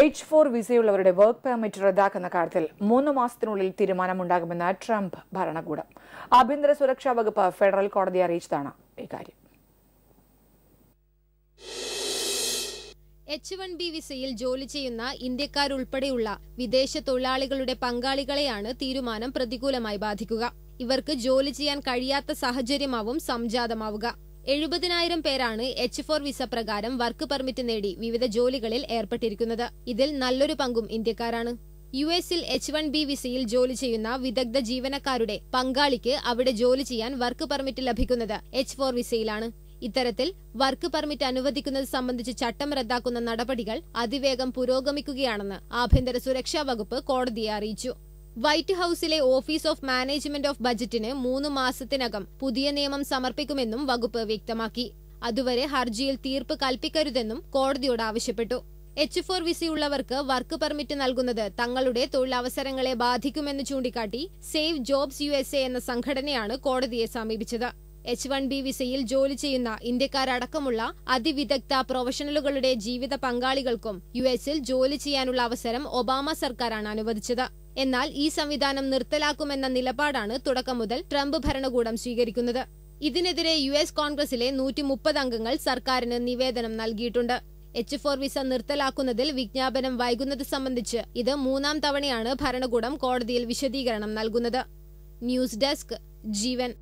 H four വിസയുള്ളവരുടെ work permit റദ്ദാക്കുന്ന കാര്യത്തിൽ മൂന്ന് മാസത്തിനുള്ളിൽ തീരുമാനമുണ്ടാകുമെന്ന് ട്രംപ് ഭരണകൂടം ആഭ്യന്തര സുരക്ഷാ വകുപ്പ് ഫെഡറൽ കോടതിയെ അറിയിച്ചതാണ് ഇക്കാര്യം എച്ച് വൺ ബി വിസയിൽ ജോലി ചെയ്യുന്ന ഇന്ത്യക്കാരുൾപ്പെടെയുള്ള വിദേശ തൊഴിലാളികളുടെ പങ്കാളികളെയാണ് തീരുമാനം പ്രതികൂലമായി ബാധിക്കുക ഇവർക്ക് ജോലി ചെയ്യാൻ കഴിയാത്ത സാഹചര്യമാവും സംജാതമാവുക എഴുപതിനായിരം പേരാണ് എച്ച് ഫോർ വിസ പ്രകാരം വർക്ക് പെർമിറ്റ് നേടി വിവിധ ജോലികളിൽ ഏർപ്പെട്ടിരിക്കുന്നത് ഇതിൽ നല്ലൊരു പങ്കും ഇന്ത്യക്കാരാണ് യു എസിൽ എച്ച് വൺ ബി വിസയിൽ ജോലി ചെയ്യുന്ന വിദഗ്ധ ജീവനക്കാരുടെ പങ്കാളിക്ക് അവിടെ ജോലി ചെയ്യാൻ വർക്ക് പെർമിറ്റ് ലഭിക്കുന്നത് എച്ച് ഫോർ വിസയിലാണ് ഇത്തരത്തിൽ വർക്ക് പെർമിറ്റ് അനുവദിക്കുന്നത് സംബന്ധിച്ച് ചട്ടം റദ്ദാക്കുന്ന നടപടികൾ അതിവേഗം പുരോഗമിക്കുകയാണെന്ന് ആഭ്യന്തര സുരക്ഷാ വകുപ്പ് കോടതിയെ അറിയിച്ചു വൈറ്റ് ഹൌസിലെ ഓഫീസ് ഓഫ് മാനേജ്മെന്റ് ഓഫ് ബജറ്റിന് മൂന്ന് മാസത്തിനകം പുതിയ നിയമം സമർപ്പിക്കുമെന്നും വകുപ്പ് വ്യക്തമാക്കി അതുവരെ ഹർജിയിൽ തീർപ്പ് കൽപ്പിക്കരുതെന്നും കോടതിയോട് ആവശ്യപ്പെട്ടു എച്ച് ഫോർ വിസയുള്ളവർക്ക് വർക്ക് പെർമിറ്റ് നൽകുന്നത് തങ്ങളുടെ തൊഴിലവസരങ്ങളെ ബാധിക്കുമെന്ന് ചൂണ്ടിക്കാട്ടി save jobs U S A എന്ന സംഘടനയാണ് കോടതിയെ സമീപിച്ചത് എച്ച് വൺ ബി വിസയിൽ ജോലി ചെയ്യുന്ന ഇന്ത്യക്കാരടക്കമുള്ള അതിവിദഗ്ധ പ്രൊഫഷണലുകളുടെ ജീവിത പങ്കാളികൾക്കും യു എസിൽ ജോലി ചെയ്യാനുള്ള അവസരം ഒബാമ സർക്കാരാണ് അനുവദിച്ചത് എന്നാൽ ഈ സംവിധാനം നിർത്തലാക്കുമെന്ന നിലപാടാണ് തുടക്കം മുതൽ ട്രംപ് ഭരണകൂടം സ്വീകരിക്കുന്നത് ഇതിനെതിരെ യു എസ് കോൺഗ്രസിലെ നൂറ്റി മുപ്പത് അംഗങ്ങൾ സർക്കാരിന് നിവേദനം നൽകിയിട്ടുണ്ട് എച്ച് ഫോർ വിസ നിർത്തലാക്കുന്നതിൽ വിജ്ഞാപനം വൈകുന്നത് സംബന്ധിച്ച് ഇത് മൂന്നാം തവണയാണ് ഭരണകൂടം കോടതിയിൽ വിശദീകരണം നൽകുന്നത് ന്യൂസ് ഡെസ്ക് ജീവൻ